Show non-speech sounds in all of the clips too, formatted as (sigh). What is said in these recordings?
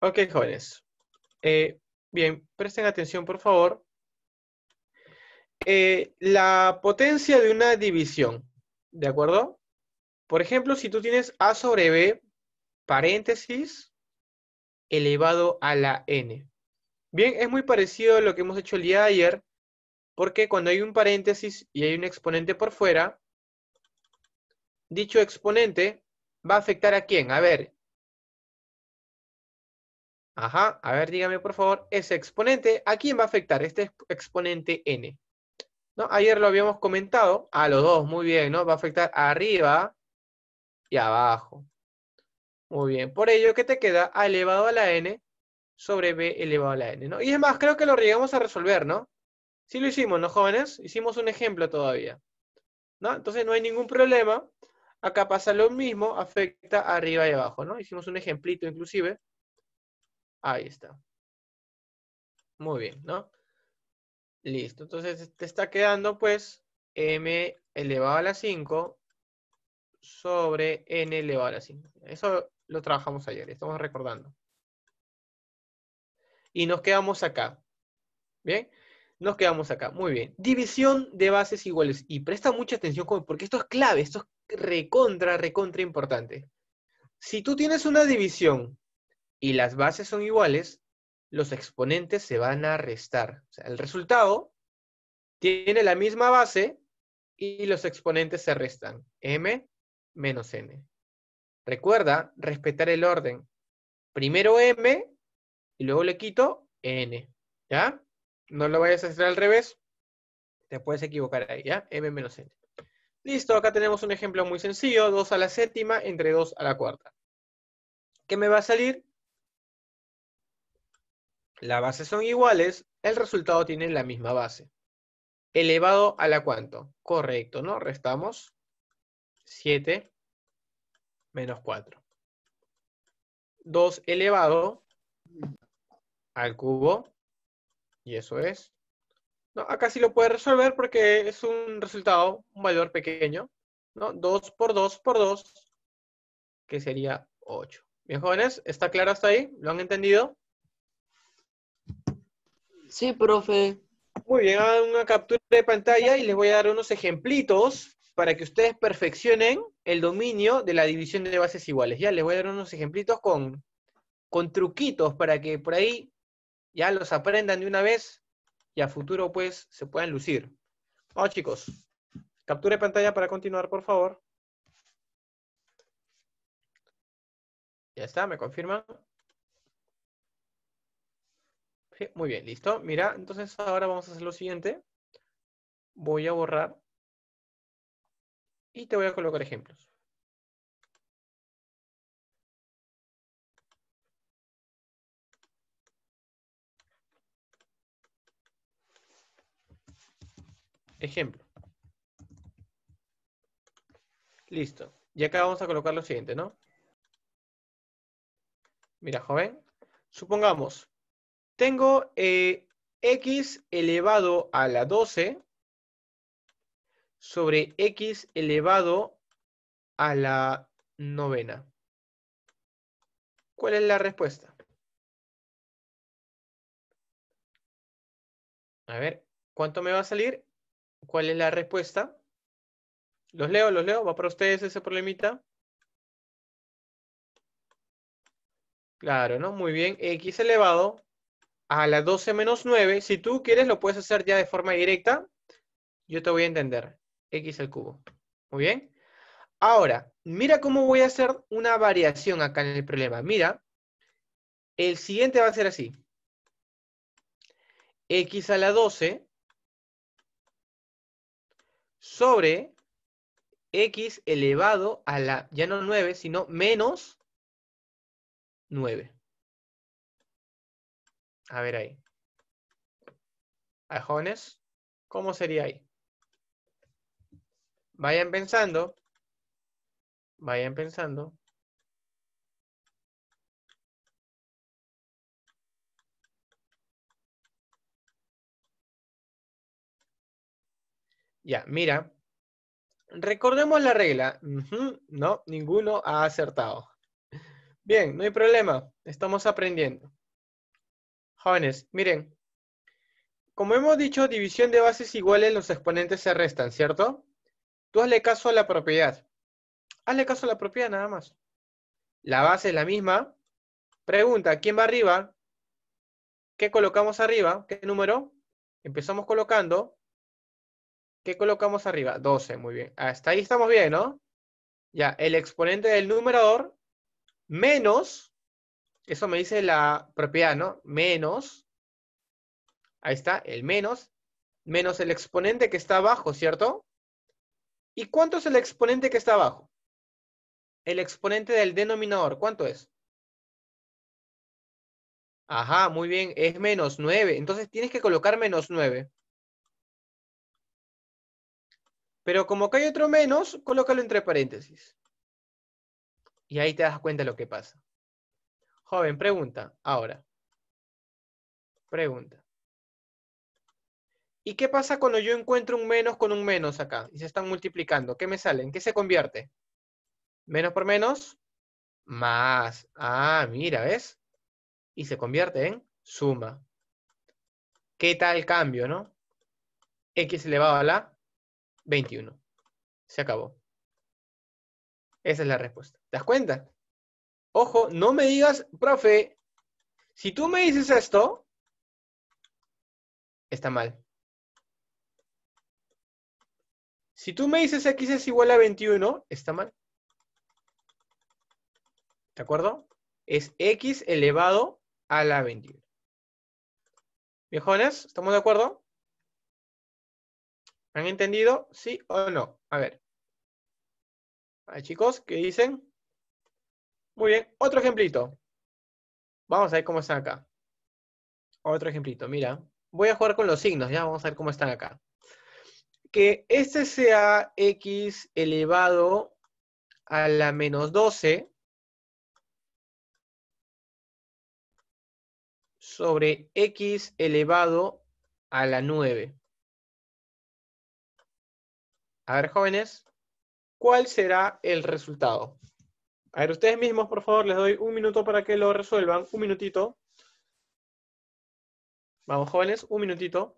Ok, jóvenes. Eh, bien, presten atención, por favor. Eh, la potencia de una división, ¿de acuerdo? Por ejemplo, si tú tienes A sobre B, paréntesis, elevado a la N. Bien, es muy parecido a lo que hemos hecho el día de ayer, porque cuando hay un paréntesis y hay un exponente por fuera, dicho exponente va a afectar a quién? A ver, Ajá, a ver, dígame por favor, ese exponente, ¿a quién va a afectar este exponente n? ¿No? Ayer lo habíamos comentado, a los dos, muy bien, ¿no? Va a afectar arriba y abajo. Muy bien, por ello, ¿qué te queda? A elevado a la n sobre b elevado a la n, ¿no? Y es más, creo que lo llegamos a resolver, ¿no? Sí lo hicimos, ¿no, jóvenes? Hicimos un ejemplo todavía, ¿no? Entonces no hay ningún problema. Acá pasa lo mismo, afecta arriba y abajo, ¿no? Hicimos un ejemplito inclusive Ahí está. Muy bien, ¿no? Listo. Entonces te está quedando pues m elevado a la 5 sobre n elevado a la 5. Eso lo trabajamos ayer, estamos recordando. Y nos quedamos acá. ¿Bien? Nos quedamos acá. Muy bien. División de bases iguales. Y presta mucha atención porque esto es clave, esto es recontra, recontra importante. Si tú tienes una división y las bases son iguales, los exponentes se van a restar. O sea, el resultado tiene la misma base y los exponentes se restan. M menos N. Recuerda respetar el orden. Primero M y luego le quito N. ¿Ya? No lo vayas a hacer al revés. Te puedes equivocar ahí, ¿ya? M menos N. Listo, acá tenemos un ejemplo muy sencillo. 2 a la séptima entre 2 a la cuarta. ¿Qué me va a salir? La bases son iguales, el resultado tiene la misma base. Elevado a la cuánto? Correcto, ¿no? Restamos 7 menos 4. 2 elevado al cubo, y eso es. ¿no? Acá sí lo puede resolver porque es un resultado, un valor pequeño. ¿no? 2 por 2 por 2, que sería 8. Bien, jóvenes, ¿está claro hasta ahí? ¿Lo han entendido? Sí, profe. Muy bien, hagan una captura de pantalla y les voy a dar unos ejemplitos para que ustedes perfeccionen el dominio de la división de bases iguales. Ya les voy a dar unos ejemplitos con, con truquitos para que por ahí ya los aprendan de una vez y a futuro pues se puedan lucir. Vamos chicos, captura de pantalla para continuar por favor. Ya está, ¿me confirman? muy bien, listo. Mira, entonces ahora vamos a hacer lo siguiente. Voy a borrar y te voy a colocar ejemplos. Ejemplo. Listo. Y acá vamos a colocar lo siguiente, ¿no? Mira, joven. Supongamos, tengo eh, x elevado a la 12 sobre x elevado a la novena. ¿Cuál es la respuesta? A ver, ¿cuánto me va a salir? ¿Cuál es la respuesta? Los leo, los leo. ¿Va para ustedes ese problemita? Claro, ¿no? Muy bien. X elevado a la 12 menos 9. Si tú quieres, lo puedes hacer ya de forma directa. Yo te voy a entender. X al cubo. Muy bien. Ahora, mira cómo voy a hacer una variación acá en el problema. Mira, el siguiente va a ser así. X a la 12 sobre X elevado a la, ya no 9, sino menos 9. A ver ahí. Ajones, ¿cómo sería ahí? Vayan pensando. Vayan pensando. Ya, mira. Recordemos la regla. No, ninguno ha acertado. Bien, no hay problema. Estamos aprendiendo. Jóvenes, miren, como hemos dicho, división de bases iguales, los exponentes se restan, ¿cierto? Tú hazle caso a la propiedad. Hazle caso a la propiedad nada más. La base es la misma. Pregunta, ¿quién va arriba? ¿Qué colocamos arriba? ¿Qué número? Empezamos colocando. ¿Qué colocamos arriba? 12, muy bien. Hasta ahí estamos bien, ¿no? Ya, el exponente del numerador menos eso me dice la propiedad, ¿no? Menos, ahí está, el menos, menos el exponente que está abajo, ¿cierto? ¿Y cuánto es el exponente que está abajo? El exponente del denominador, ¿cuánto es? Ajá, muy bien, es menos 9. Entonces tienes que colocar menos 9. Pero como acá hay otro menos, colócalo entre paréntesis. Y ahí te das cuenta lo que pasa. Joven, pregunta, ahora. Pregunta. ¿Y qué pasa cuando yo encuentro un menos con un menos acá? Y se están multiplicando. ¿Qué me sale? ¿En qué se convierte? Menos por menos, más. Ah, mira, ¿ves? Y se convierte en suma. ¿Qué tal cambio, no? X elevado a la 21. Se acabó. Esa es la respuesta. ¿Te das cuenta? Ojo, no me digas, profe, si tú me dices esto, está mal. Si tú me dices x es igual a 21, está mal. ¿De acuerdo? Es x elevado a la 21. Viejones, ¿estamos de acuerdo? ¿Han entendido? ¿Sí o no? A ver. A ver, chicos, ¿qué dicen? Muy bien, otro ejemplito. Vamos a ver cómo están acá. Otro ejemplito, mira. Voy a jugar con los signos, ya vamos a ver cómo están acá. Que este sea x elevado a la menos 12 sobre x elevado a la 9. A ver, jóvenes, ¿cuál será el resultado? A ver, ustedes mismos, por favor, les doy un minuto para que lo resuelvan. Un minutito. Vamos, jóvenes, un minutito.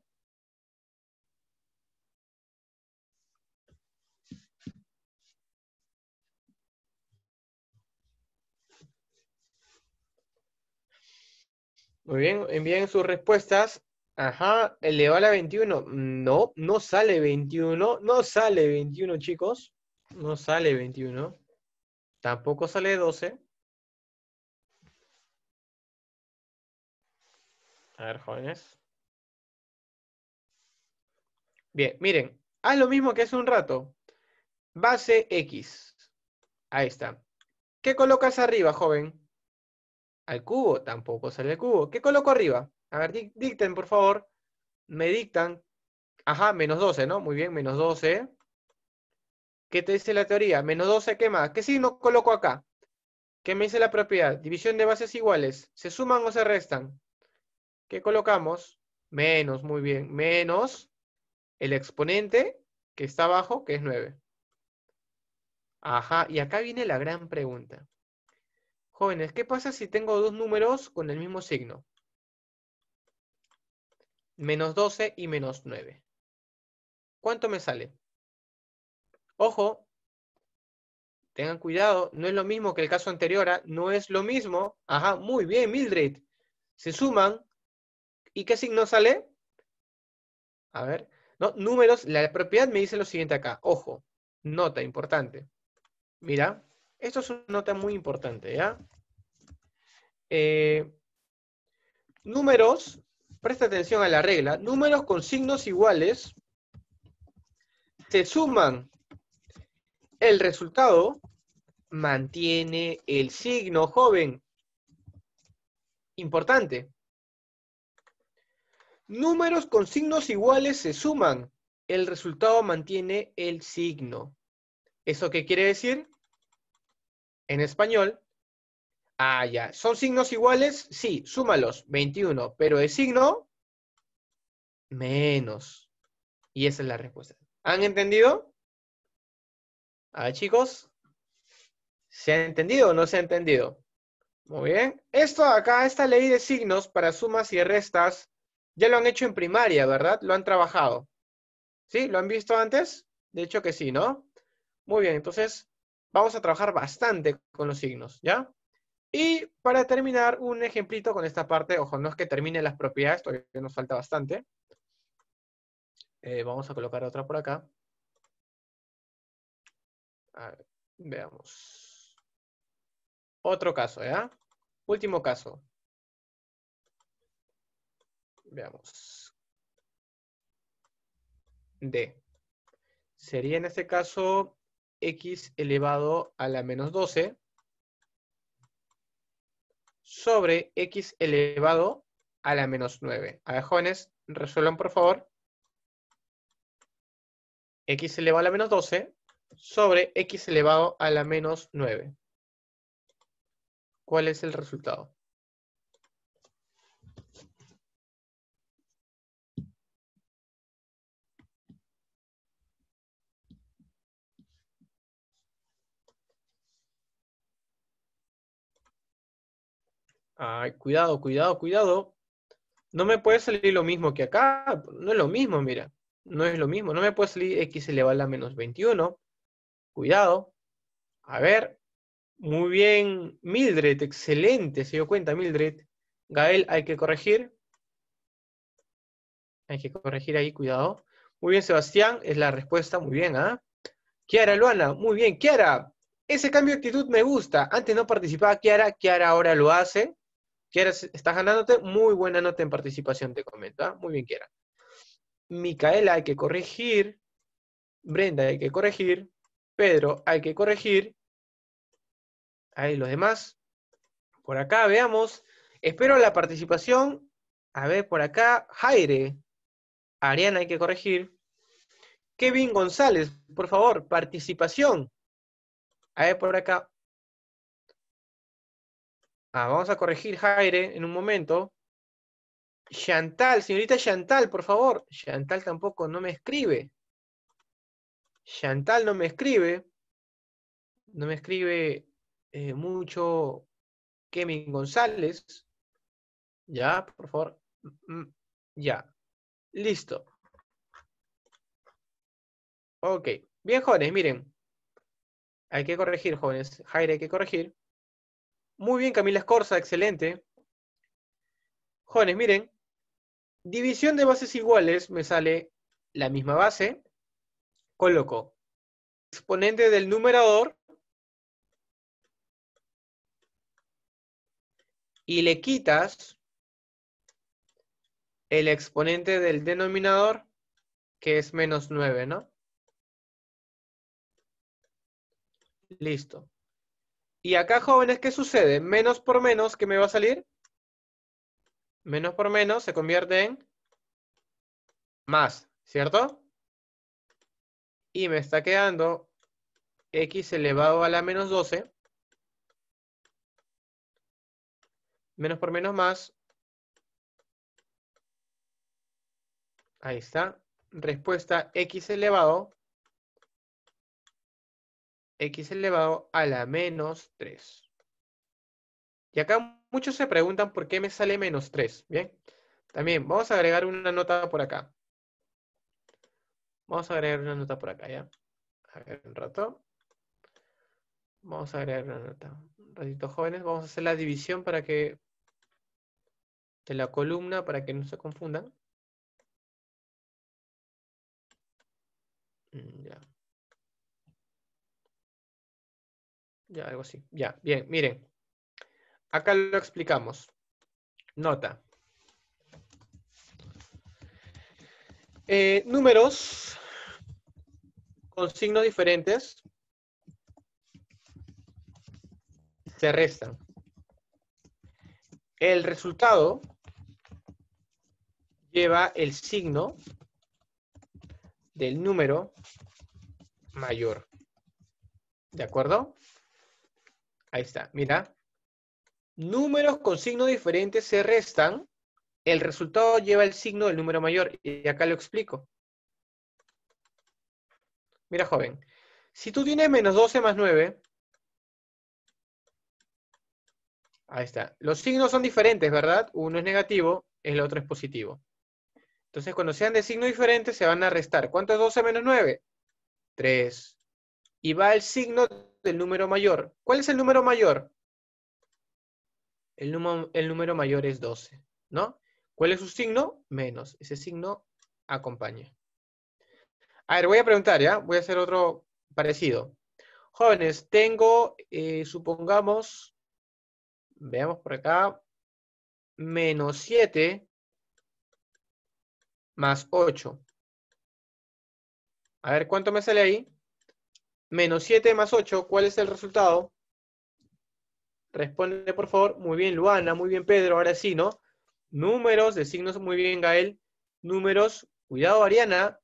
Muy bien, envíen sus respuestas. Ajá, va a la 21. No, no sale 21. No sale 21, chicos. No sale 21. Tampoco sale 12. A ver, jóvenes. Bien, miren, haz lo mismo que hace un rato. Base X. Ahí está. ¿Qué colocas arriba, joven? Al cubo, tampoco sale el cubo. ¿Qué coloco arriba? A ver, dicten, por favor. Me dictan. Ajá, menos 12, ¿no? Muy bien, menos 12. ¿Qué te dice la teoría? Menos 12, ¿qué más? ¿Qué signo coloco acá? ¿Qué me dice la propiedad? División de bases iguales. ¿Se suman o se restan? ¿Qué colocamos? Menos, muy bien. Menos el exponente que está abajo, que es 9. Ajá, y acá viene la gran pregunta. Jóvenes, ¿qué pasa si tengo dos números con el mismo signo? Menos 12 y menos 9. ¿Cuánto me sale? Ojo, tengan cuidado, no es lo mismo que el caso anterior, ¿ah? no es lo mismo. Ajá, muy bien, Mildred. Se suman. ¿Y qué signo sale? A ver, no, números, la propiedad me dice lo siguiente acá. Ojo, nota importante. Mira, esto es una nota muy importante, ¿ya? Eh, números, presta atención a la regla, números con signos iguales se suman el resultado mantiene el signo joven. Importante. Números con signos iguales se suman. El resultado mantiene el signo. ¿Eso qué quiere decir? En español. Ah, ya. ¿Son signos iguales? Sí, súmalos. 21. Pero el signo, menos. Y esa es la respuesta. ¿Han entendido? A ver, chicos. ¿Se ha entendido o no se ha entendido? Muy bien. Esto acá, esta ley de signos para sumas y restas, ya lo han hecho en primaria, ¿verdad? Lo han trabajado. ¿Sí? ¿Lo han visto antes? De hecho que sí, ¿no? Muy bien, entonces vamos a trabajar bastante con los signos, ¿ya? Y para terminar, un ejemplito con esta parte. Ojo, no es que termine las propiedades, porque nos falta bastante. Eh, vamos a colocar otra por acá veamos. Otro caso, ¿ya? Último caso. Veamos. D. Sería en este caso x elevado a la menos 12 sobre x elevado a la menos 9. A ver, jóvenes, resuelvan por favor. x elevado a la menos 12 sobre x elevado a la menos 9. ¿Cuál es el resultado? Ay, cuidado, cuidado, cuidado. No me puede salir lo mismo que acá. No es lo mismo, mira. No es lo mismo. No me puede salir x elevado a la menos 21. Cuidado. A ver. Muy bien, Mildred. Excelente. Se dio cuenta, Mildred. Gael, hay que corregir. Hay que corregir ahí, cuidado. Muy bien, Sebastián. Es la respuesta. Muy bien, ¿ah? Kiara, Luana. Muy bien, Kiara. Ese cambio de actitud me gusta. Antes no participaba Kiara. Kiara ahora lo hace. Kiara, estás ganándote. Muy buena nota en participación, te comento. ¿ah? Muy bien, Kiara. Micaela, hay que corregir. Brenda, hay que corregir. Pedro, hay que corregir. Ahí los demás. Por acá, veamos. Espero la participación. A ver, por acá, Jaire. Ariana, hay que corregir. Kevin González, por favor, participación. A ver, por acá. Ah, vamos a corregir Jaire en un momento. Chantal, señorita Chantal, por favor. Chantal tampoco no me escribe. Chantal no me escribe, no me escribe eh, mucho Kevin González. Ya, por favor. Mm, mm, ya. Listo. Ok. Bien, jóvenes, miren. Hay que corregir, jóvenes. Jaire hay que corregir. Muy bien, Camila Escorza, excelente. Jóvenes, miren. División de bases iguales me sale la misma base, coloco exponente del numerador y le quitas el exponente del denominador, que es menos 9, ¿no? Listo. Y acá, jóvenes, ¿qué sucede? Menos por menos, ¿qué me va a salir? Menos por menos se convierte en más, ¿cierto? y me está quedando x elevado a la menos 12, menos por menos más, ahí está, respuesta x elevado, x elevado a la menos 3. Y acá muchos se preguntan por qué me sale menos 3, ¿bien? También vamos a agregar una nota por acá. Vamos a agregar una nota por acá, ¿ya? A ver, un rato. Vamos a agregar una nota. Un ratito, jóvenes. Vamos a hacer la división para que... De la columna, para que no se confundan. Mm, ya. Ya, algo así. Ya, bien, miren. Acá lo explicamos. Nota. Eh, números con signos diferentes se restan. El resultado lleva el signo del número mayor. ¿De acuerdo? Ahí está, mira. Números con signos diferentes se restan el resultado lleva el signo del número mayor y acá lo explico. Mira, joven, si tú tienes menos 12 más 9, ahí está. Los signos son diferentes, ¿verdad? Uno es negativo, el otro es positivo. Entonces, cuando sean de signo diferente, se van a restar. ¿Cuánto es 12 menos 9? 3. Y va el signo del número mayor. ¿Cuál es el número mayor? El, el número mayor es 12, ¿no? ¿Cuál es su signo? Menos. Ese signo acompaña. A ver, voy a preguntar, ¿ya? Voy a hacer otro parecido. Jóvenes, tengo, eh, supongamos, veamos por acá, menos 7 más 8. A ver, ¿cuánto me sale ahí? Menos 7 más 8, ¿cuál es el resultado? Responde, por favor. Muy bien, Luana, muy bien, Pedro, ahora sí, ¿no? Números de signos, muy bien, Gael. Números, cuidado, Ariana.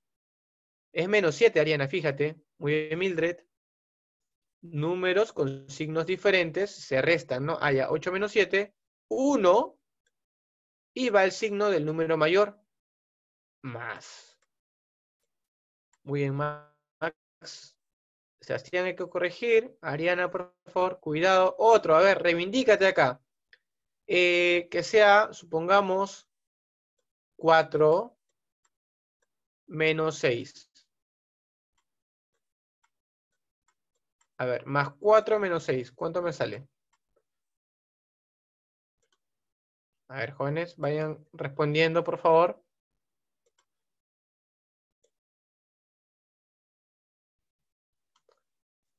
Es menos 7, Ariana, fíjate. Muy bien, Mildred. Números con signos diferentes se restan, ¿no? Haya ah, 8 menos 7, 1, y va el signo del número mayor, más. Muy bien, Max. hacían hay que corregir. Ariana, por favor, cuidado. Otro, a ver, reivindícate acá. Eh, que sea, supongamos, 4 menos 6. A ver, más 4 menos 6, ¿cuánto me sale? A ver, jóvenes, vayan respondiendo, por favor.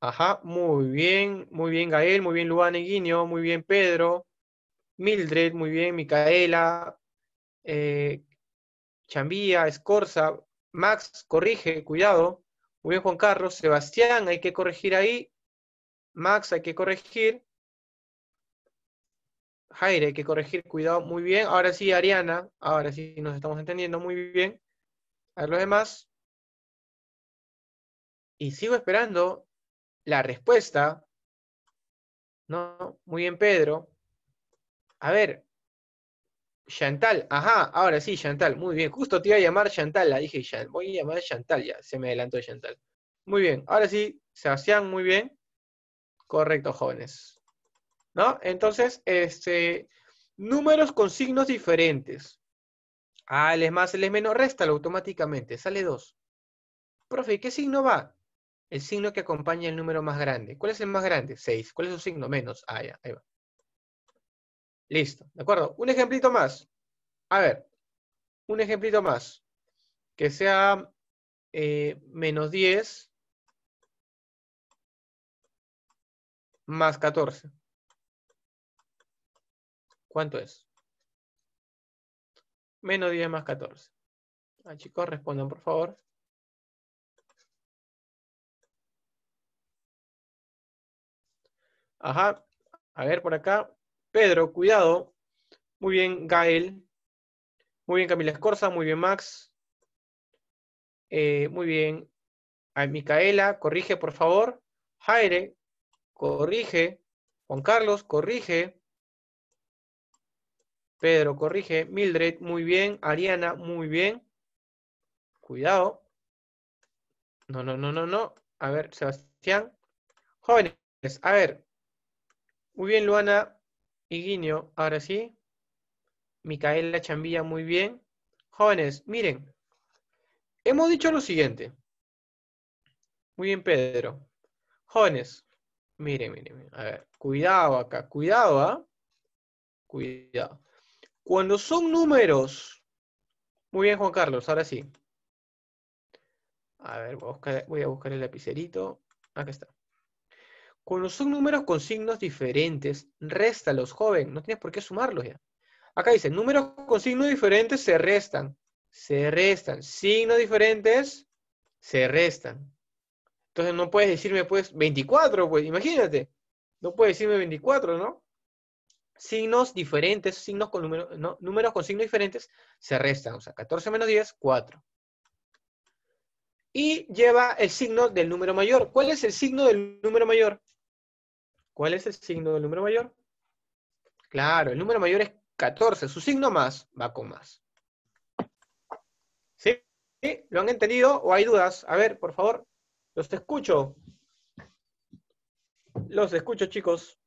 Ajá, muy bien, muy bien Gael, muy bien Luana y muy bien Pedro. Mildred, muy bien, Micaela, eh, Chambía, Escorza, Max, corrige, cuidado. Muy bien, Juan Carlos. Sebastián, hay que corregir ahí. Max, hay que corregir. Jaire, hay que corregir, cuidado, muy bien. Ahora sí, Ariana, ahora sí nos estamos entendiendo muy bien. A ver los demás. Y sigo esperando la respuesta. No, muy bien, Pedro. A ver, Chantal, ajá, ahora sí, Chantal, muy bien. Justo te iba a llamar Chantal, la dije, voy a llamar Chantal, ya, se me adelantó Chantal. Muy bien, ahora sí, se hacían muy bien. Correcto, jóvenes. ¿No? Entonces, este, números con signos diferentes. Ah, el es más, el es menos, réstalo automáticamente, sale 2. Profe, ¿qué signo va? El signo que acompaña el número más grande. ¿Cuál es el más grande? 6. ¿Cuál es su signo? Menos. Ah, ya, ahí va. Listo, ¿de acuerdo? Un ejemplito más. A ver, un ejemplito más. Que sea eh, menos 10 más 14. ¿Cuánto es? Menos 10 más 14. Ah, chicos, respondan por favor. Ajá. A ver, por acá. Pedro, cuidado. Muy bien, Gael. Muy bien, Camila Escorza. Muy bien, Max. Eh, muy bien. Micaela, corrige, por favor. Jaire, corrige. Juan Carlos, corrige. Pedro, corrige. Mildred, muy bien. Ariana, muy bien. Cuidado. No, no, no, no, no. A ver, Sebastián. Jóvenes, a ver. Muy bien, Luana. Guiño, ahora sí. Micaela Chambilla, muy bien. Jóvenes, miren. Hemos dicho lo siguiente. Muy bien, Pedro. Jóvenes, miren, miren, miren. A ver, cuidado acá, cuidado, ¿ah? Cuidado. Cuando son números. Muy bien, Juan Carlos, ahora sí. A ver, voy a buscar el lapicerito. Acá está. Cuando son números con signos diferentes, réstalos, joven. No tienes por qué sumarlos ya. Acá dice, números con signos diferentes se restan. Se restan. Signos diferentes se restan. Entonces no puedes decirme pues 24, pues imagínate. No puedes decirme 24, ¿no? Signos diferentes, signos con números, no, números con signos diferentes se restan. O sea, 14 menos 10, 4. Y lleva el signo del número mayor. ¿Cuál es el signo del número mayor? ¿Cuál es el signo del número mayor? Claro, el número mayor es 14. Su signo más va con más. ¿Sí? ¿Lo han entendido o hay dudas? A ver, por favor, los escucho. Los escucho, chicos.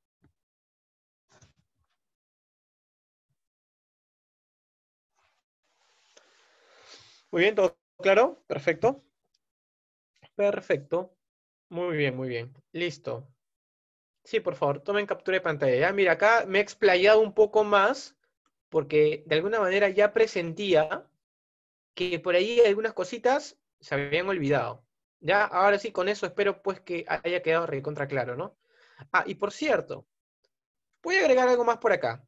Muy bien, ¿todo claro? Perfecto. Perfecto. Muy bien, muy bien. Listo. Sí, por favor, tomen captura de pantalla. Mira, acá me he explayado un poco más porque de alguna manera ya presentía que por ahí algunas cositas se habían olvidado. Ya, ahora sí, con eso espero pues que haya quedado recontra claro, ¿no? Ah, y por cierto, voy a agregar algo más por acá.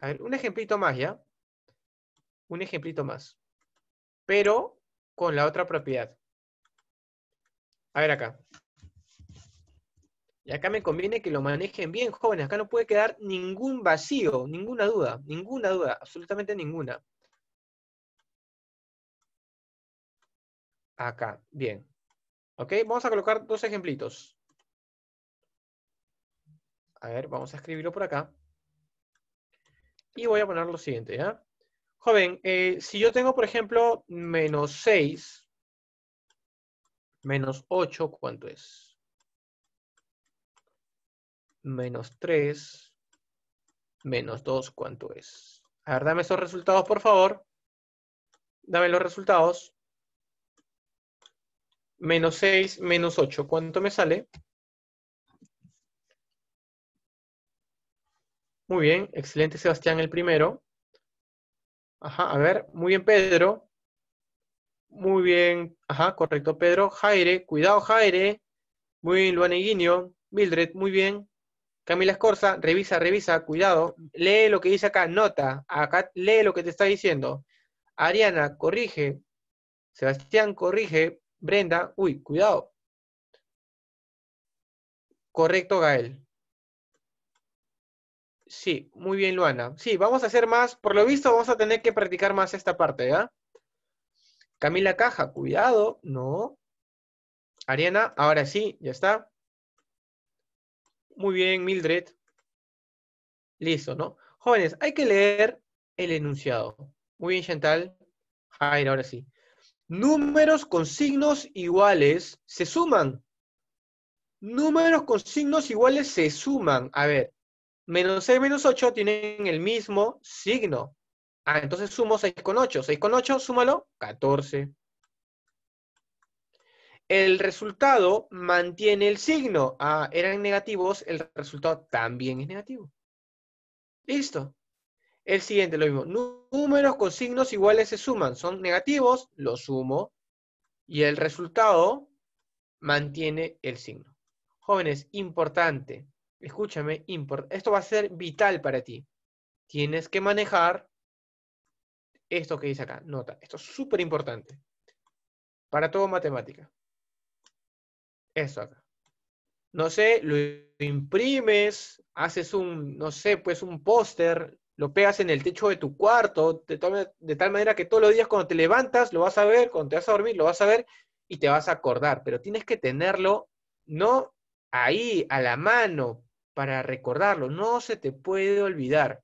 A ver, un ejemplito más, ¿ya? Un ejemplito más. Pero con la otra propiedad. A ver acá. Y acá me conviene que lo manejen bien, jóvenes. Acá no puede quedar ningún vacío, ninguna duda, ninguna duda, absolutamente ninguna. Acá, bien. ¿Ok? Vamos a colocar dos ejemplitos. A ver, vamos a escribirlo por acá. Y voy a poner lo siguiente, ¿ya? Joven, eh, si yo tengo, por ejemplo, menos 6, menos 8, ¿cuánto es? menos 3, menos 2, ¿cuánto es? A ver, dame esos resultados, por favor. Dame los resultados. Menos 6, menos 8, ¿cuánto me sale? Muy bien, excelente Sebastián el primero. Ajá, a ver, muy bien Pedro. Muy bien, ajá, correcto Pedro. Jaire, cuidado Jaire. Muy bien Luaneguinho. Mildred, muy bien. Camila Escorza, revisa, revisa, cuidado, lee lo que dice acá, nota, acá lee lo que te está diciendo. Ariana, corrige. Sebastián, corrige. Brenda, uy, cuidado. Correcto, Gael. Sí, muy bien, Luana. Sí, vamos a hacer más, por lo visto vamos a tener que practicar más esta parte, ¿ya? Camila Caja, cuidado, no. Ariana, ahora sí, ya está. Muy bien, Mildred. Listo, ¿no? Jóvenes, hay que leer el enunciado. Muy bien, Chantal. Jair, ahora sí. Números con signos iguales se suman. Números con signos iguales se suman. A ver, menos 6 menos 8 tienen el mismo signo. Ah, entonces sumo 6 con 8. 6 con 8, súmalo, 14 el resultado mantiene el signo. Ah, eran negativos, el resultado también es negativo. Listo. El siguiente, lo mismo. Números con signos iguales se suman. Son negativos, lo sumo. Y el resultado mantiene el signo. Jóvenes, importante. Escúchame, esto va a ser vital para ti. Tienes que manejar esto que dice acá. Nota, esto es súper importante. Para todo matemática. Eso acá. No sé, lo imprimes, haces un, no sé, pues un póster, lo pegas en el techo de tu cuarto, de tal, de tal manera que todos los días cuando te levantas lo vas a ver, cuando te vas a dormir lo vas a ver y te vas a acordar, pero tienes que tenerlo no ahí, a la mano, para recordarlo, no se te puede olvidar.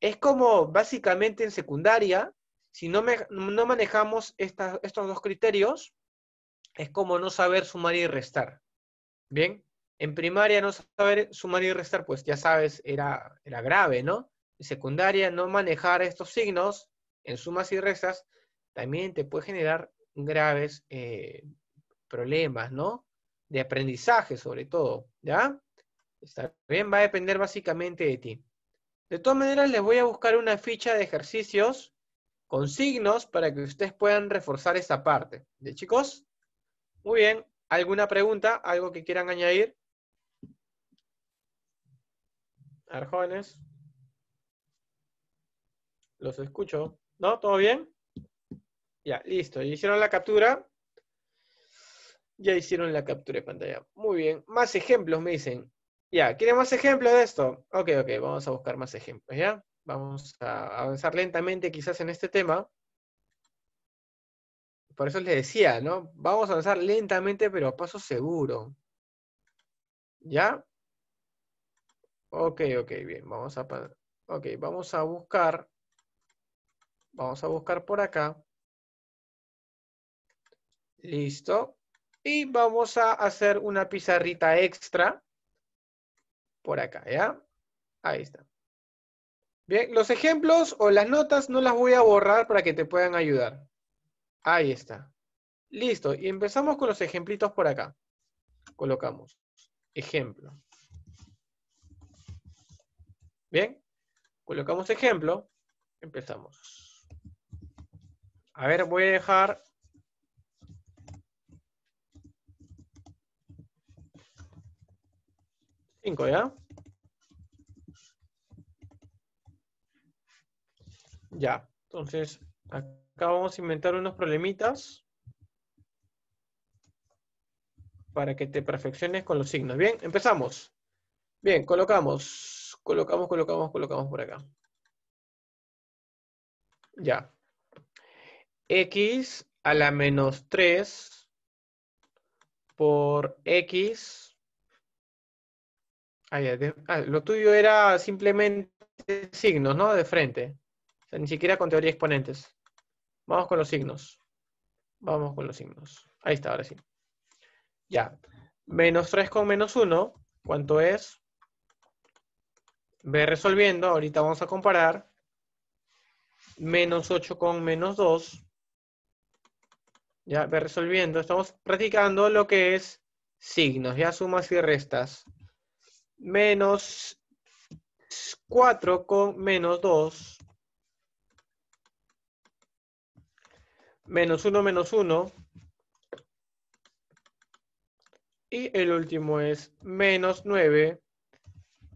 Es como básicamente en secundaria, si no, no manejamos estos dos criterios, es como no saber sumar y restar. Bien, en primaria no saber sumar y restar, pues ya sabes, era, era grave, ¿no? En secundaria no manejar estos signos en sumas y restas también te puede generar graves eh, problemas, ¿no? De aprendizaje sobre todo, ¿ya? Está bien, va a depender básicamente de ti. De todas maneras, les voy a buscar una ficha de ejercicios con signos para que ustedes puedan reforzar esa parte. ¿De chicos? Muy bien, ¿alguna pregunta? ¿Algo que quieran añadir? jóvenes. Los escucho. ¿No? ¿Todo bien? Ya, listo. Ya hicieron la captura. Ya hicieron la captura de pantalla. Muy bien. Más ejemplos me dicen. Ya, ¿quieren más ejemplos de esto? Ok, ok, vamos a buscar más ejemplos, ¿ya? Vamos a avanzar lentamente quizás en este tema. Por eso les decía, ¿no? Vamos a avanzar lentamente, pero a paso seguro. ¿Ya? Ok, ok, bien. Vamos a, ok, vamos a buscar. Vamos a buscar por acá. Listo. Y vamos a hacer una pizarrita extra por acá, ¿ya? Ahí está. Bien, los ejemplos o las notas no las voy a borrar para que te puedan ayudar. Ahí está. Listo. Y empezamos con los ejemplitos por acá. Colocamos. Ejemplo. Bien. Colocamos ejemplo. Empezamos. A ver, voy a dejar Cinco, ¿ya? Ya, entonces, aquí vamos a inventar unos problemitas para que te perfecciones con los signos. Bien, empezamos. Bien, colocamos, colocamos, colocamos, colocamos por acá. Ya. X a la menos 3 por X. Ah, ah, lo tuyo era simplemente signos, ¿no? De frente. O sea, ni siquiera con teoría exponentes. Vamos con los signos. Vamos con los signos. Ahí está, ahora sí. Ya. Menos 3 con menos 1, ¿cuánto es? Ve resolviendo, ahorita vamos a comparar. Menos 8 con menos 2. Ya, ve resolviendo. Estamos practicando lo que es signos, ya sumas y restas. Menos 4 con menos 2 menos 1 menos 1. Y el último es menos 9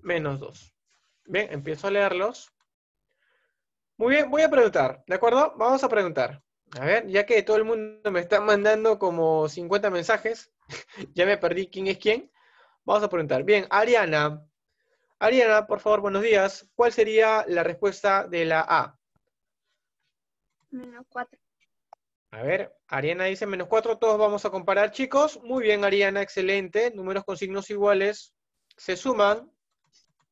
menos 2. Bien, empiezo a leerlos. Muy bien, voy a preguntar, ¿de acuerdo? Vamos a preguntar. A ver, ya que todo el mundo me está mandando como 50 mensajes, (laughs) ya me perdí quién es quién, vamos a preguntar. Bien, Ariana. Ariana, por favor, buenos días. ¿Cuál sería la respuesta de la A? Menos 4. A ver, Ariana dice menos 4, todos vamos a comparar, chicos. Muy bien, Ariana, excelente. Números con signos iguales se suman.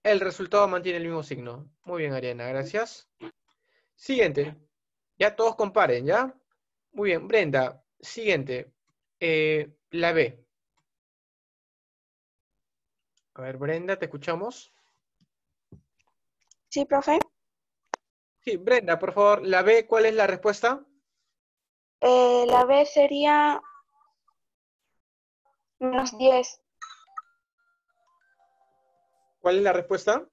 El resultado mantiene el mismo signo. Muy bien, Ariana, gracias. Siguiente. Ya todos comparen, ¿ya? Muy bien, Brenda. Siguiente. Eh, la B. A ver, Brenda, ¿te escuchamos? Sí, profe. Sí, Brenda, por favor, la B, ¿cuál es la respuesta? Eh, la B sería menos 10. ¿Cuál es la respuesta?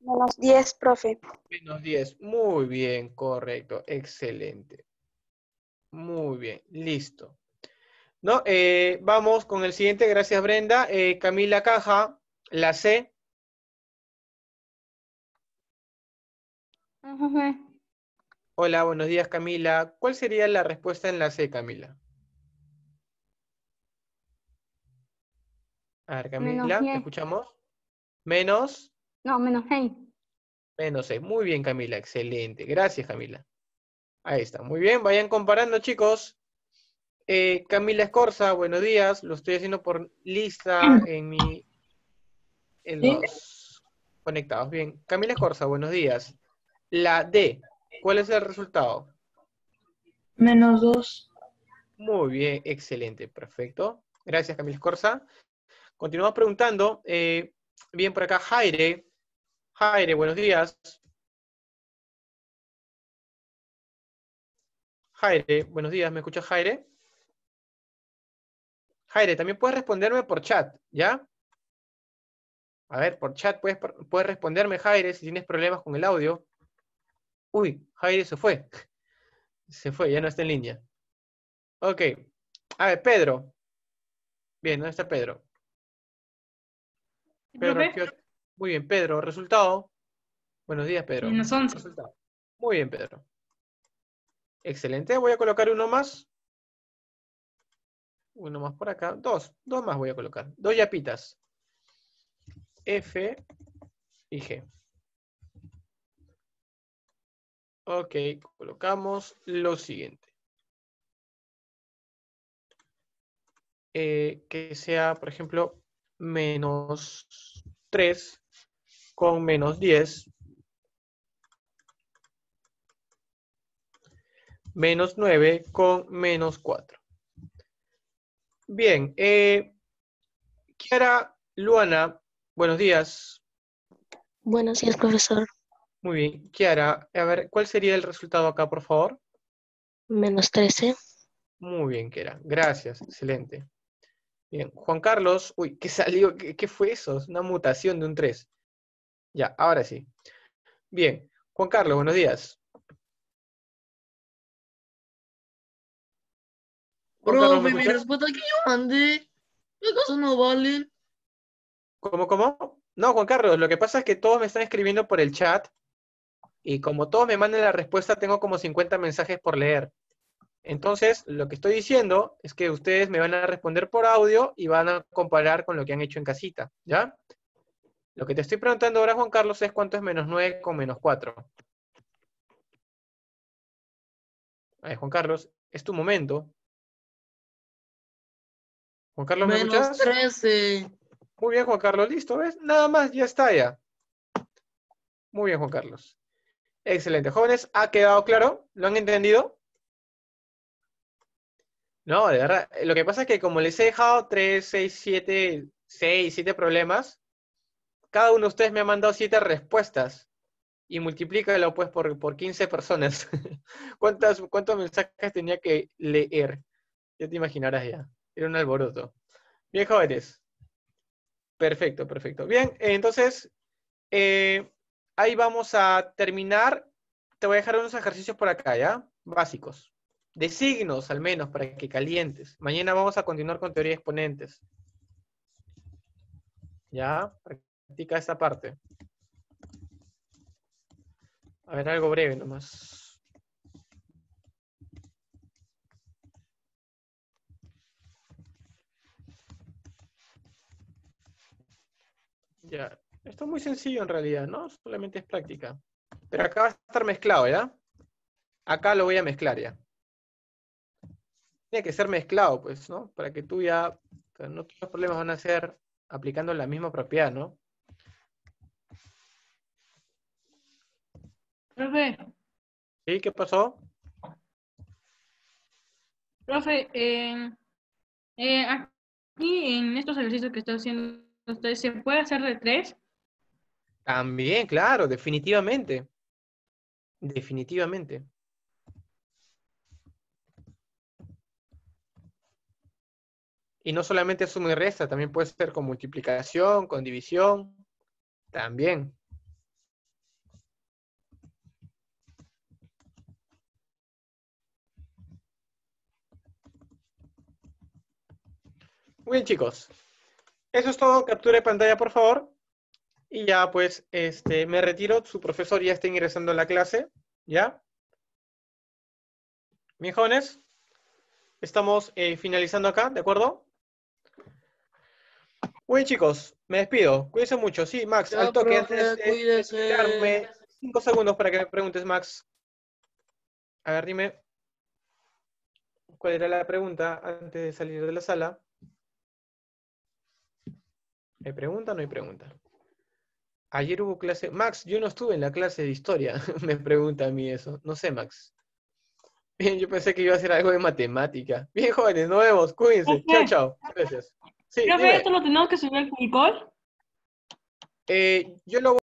Menos 10, profe. Menos 10. Muy bien, correcto. Excelente. Muy bien, listo. ¿No? Eh, vamos con el siguiente. Gracias, Brenda. Eh, Camila Caja, la C. Hola, buenos días Camila. ¿Cuál sería la respuesta en la C, Camila? A ver, Camila, ¿te escuchamos? Menos. No, menos 6. Menos Muy bien, Camila. Excelente. Gracias, Camila. Ahí está. Muy bien. Vayan comparando, chicos. Eh, Camila Escorza, buenos días. Lo estoy haciendo por lista (clears throat) en mi. En los conectados. Bien. Camila Escorza, buenos días. La D. ¿Cuál es el resultado? Menos dos. Muy bien, excelente, perfecto. Gracias, Camila Escorza. Continuamos preguntando. Eh, bien, por acá, Jaire. Jaire, buenos días. Jaire, buenos días, ¿me escucha Jaire? Jaire, también puedes responderme por chat, ¿ya? A ver, por chat puedes, puedes responderme, Jaire, si tienes problemas con el audio. Uy, Jair se fue. (laughs) Se fue, ya no está en línea. Ok. A ver, Pedro. Bien, ¿dónde está Pedro? Muy bien, Pedro. ¿Resultado? Buenos días, Pedro. Resultado. Muy bien, Pedro. Excelente. Voy a colocar uno más. Uno más por acá. Dos. Dos más voy a colocar. Dos yapitas. F y G. Ok, colocamos lo siguiente. Eh, que sea, por ejemplo, menos 3 con menos 10. Menos 9 con menos 4. Bien. Eh, Kiara, Luana, buenos días. Buenos días, profesor. Muy bien. Kiara, a ver, ¿cuál sería el resultado acá, por favor? Menos 13. Muy bien, Kiara. Gracias. Excelente. Bien. Juan Carlos, uy, ¿qué salió? ¿Qué, fue eso? una mutación de un 3. Ya, ahora sí. Bien. Juan Carlos, buenos días. No, ¿me, que yo mandé. no valen? ¿Cómo, cómo? No, Juan Carlos, lo que pasa es que todos me están escribiendo por el chat y como todos me mandan la respuesta, tengo como 50 mensajes por leer. Entonces, lo que estoy diciendo es que ustedes me van a responder por audio y van a comparar con lo que han hecho en casita, ¿ya? Lo que te estoy preguntando ahora, Juan Carlos, es cuánto es menos 9 con menos 4. A ver, Juan Carlos, es tu momento. Juan Carlos, ¿me menos Muy bien, Juan Carlos, listo, ¿ves? Nada más, ya está ya. Muy bien, Juan Carlos. Excelente. Jóvenes, ¿ha quedado claro? ¿Lo han entendido? No, de verdad. Lo que pasa es que como les he dejado 3, 6, 7, 6, 7 problemas, cada uno de ustedes me ha mandado 7 respuestas. Y multiplícalo pues por, 15 personas. (laughs) ¿Cuántos mensajes tenía que leer? Ya te imaginarás ya. Era un alboroto. Bien, jóvenes. Perfecto, perfecto. Bien, entonces, eh, ahí vamos a terminar. Te voy a dejar unos ejercicios por acá, ¿ya? Básicos. De signos, al menos, para que calientes. Mañana vamos a continuar con teoría de exponentes. ¿Ya? Practica esta parte. A ver, algo breve nomás. Ya, esto es muy sencillo en realidad, ¿no? Solamente es práctica. Pero acá va a estar mezclado, ¿ya? Acá lo voy a mezclar ya. Tiene que ser mezclado, pues, ¿no? Para que tú ya, no los problemas van a ser aplicando la misma propiedad, ¿no? Profe. ¿Sí? ¿Qué pasó? Profe, eh, eh, aquí en estos ejercicios que estoy haciendo ustedes ¿se puede hacer de tres? También, claro, definitivamente. Definitivamente. Y no solamente suma y resta, también puede ser con multiplicación, con división, también. Muy bien, chicos. Eso es todo. Captura de pantalla, por favor. Y ya pues este, me retiro, su profesor ya está ingresando a la clase, ¿ya? mijones estamos eh, finalizando acá, ¿de acuerdo? Uy, chicos, me despido. Cuídense mucho. Sí, Max, al toque antes de Cinco segundos para que me preguntes, Max. A ver, dime. ¿Cuál era la pregunta antes de salir de la sala? ¿Hay pregunta o no hay pregunta? Ayer hubo clase. Max, yo no estuve en la clase de historia. (laughs) Me pregunta a mí eso. No sé, Max. Bien, yo pensé que iba a hacer algo de matemática. Bien, jóvenes, nos vemos. Cuídense. Chao, chao. Gracias. Sí, que ¿esto lo tenemos que subir al Nicole? Eh, yo lo voy